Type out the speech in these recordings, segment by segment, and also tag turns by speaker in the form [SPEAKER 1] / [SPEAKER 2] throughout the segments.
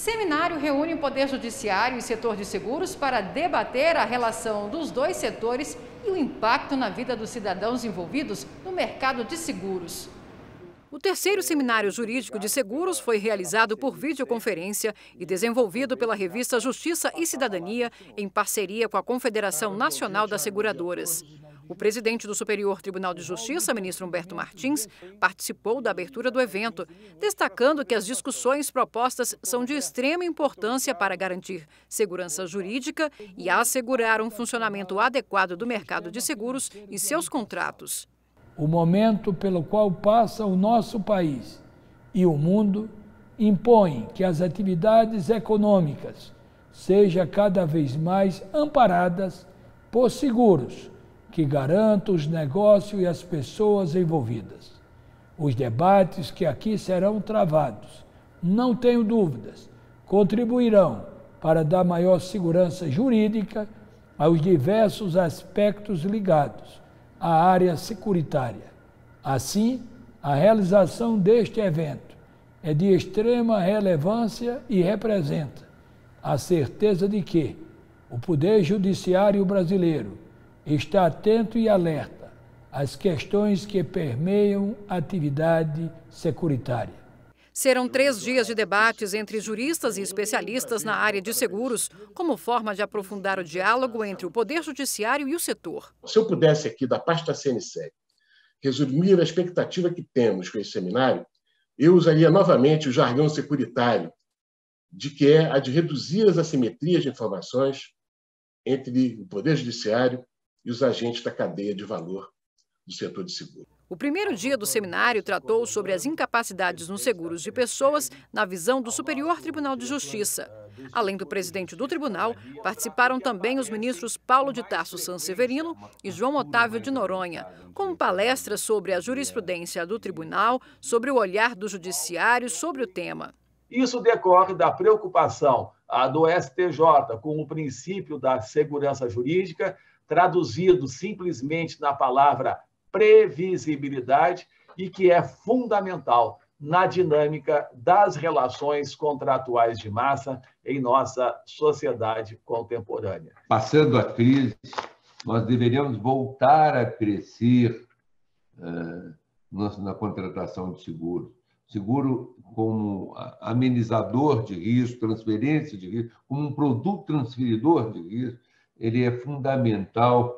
[SPEAKER 1] Seminário reúne o Poder Judiciário e setor de seguros para debater a relação dos dois setores e o impacto na vida dos cidadãos envolvidos no mercado de seguros. O terceiro seminário jurídico de seguros foi realizado por videoconferência e desenvolvido pela revista Justiça e Cidadania, em parceria com a Confederação Nacional das Seguradoras. O presidente do Superior Tribunal de Justiça, ministro Humberto Martins, participou da abertura do evento, destacando que as discussões propostas são de extrema importância para garantir segurança jurídica e assegurar um funcionamento adequado do mercado de seguros e seus contratos.
[SPEAKER 2] O momento pelo qual passa o nosso país e o mundo impõe que as atividades econômicas sejam cada vez mais amparadas por seguros que garanta os negócios e as pessoas envolvidas. Os debates que aqui serão travados, não tenho dúvidas, contribuirão para dar maior segurança jurídica aos diversos aspectos ligados à área securitária. Assim, a realização deste evento é de extrema relevância e representa a certeza de que o Poder Judiciário brasileiro Está atento e alerta às questões que permeiam a atividade securitária.
[SPEAKER 1] Serão três dias de debates entre juristas e especialistas na área de seguros, como forma de aprofundar o diálogo entre o Poder Judiciário e o setor.
[SPEAKER 3] Se eu pudesse aqui, da pasta CNC, resumir a expectativa que temos com esse seminário, eu usaria novamente o jargão securitário, de que é a de reduzir as assimetrias de informações entre o Poder Judiciário e os agentes da cadeia de valor do setor de seguro.
[SPEAKER 1] O primeiro dia do seminário tratou sobre as incapacidades nos seguros de pessoas na visão do Superior Tribunal de Justiça. Além do presidente do tribunal, participaram também os ministros Paulo de Tarso Sanseverino e João Otávio de Noronha, com palestras sobre a jurisprudência do tribunal, sobre o olhar do judiciário sobre o tema.
[SPEAKER 4] Isso decorre da preocupação do STJ com o princípio da segurança jurídica, traduzido simplesmente na palavra previsibilidade e que é fundamental na dinâmica das relações contratuais de massa em nossa sociedade contemporânea.
[SPEAKER 3] Passando a crise, nós deveríamos voltar a crescer uh, na contratação de seguro. Seguro como amenizador de risco, transferência de risco, como um produto transferidor de risco, ele é fundamental,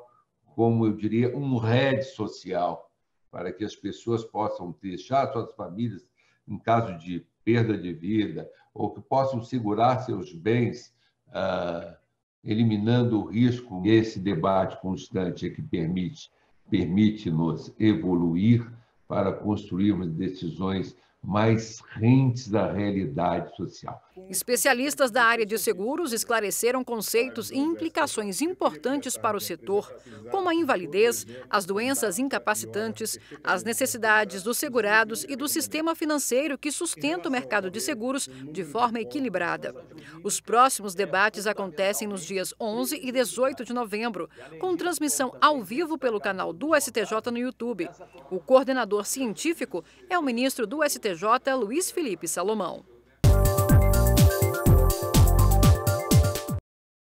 [SPEAKER 3] como eu diria, um rede social, para que as pessoas possam deixar suas famílias em caso de perda de vida, ou que possam segurar seus bens, ah, eliminando o risco. Esse debate constante é que permite permite-nos evoluir para construirmos decisões mais rentes da realidade social.
[SPEAKER 1] Especialistas da área de seguros esclareceram conceitos e implicações importantes para o setor, como a invalidez, as doenças incapacitantes, as necessidades dos segurados e do sistema financeiro que sustenta o mercado de seguros de forma equilibrada. Os próximos debates acontecem nos dias 11 e 18 de novembro, com transmissão ao vivo pelo canal do STJ no YouTube. O coordenador científico é o ministro do STJ CNPJ Luiz Felipe Salomão.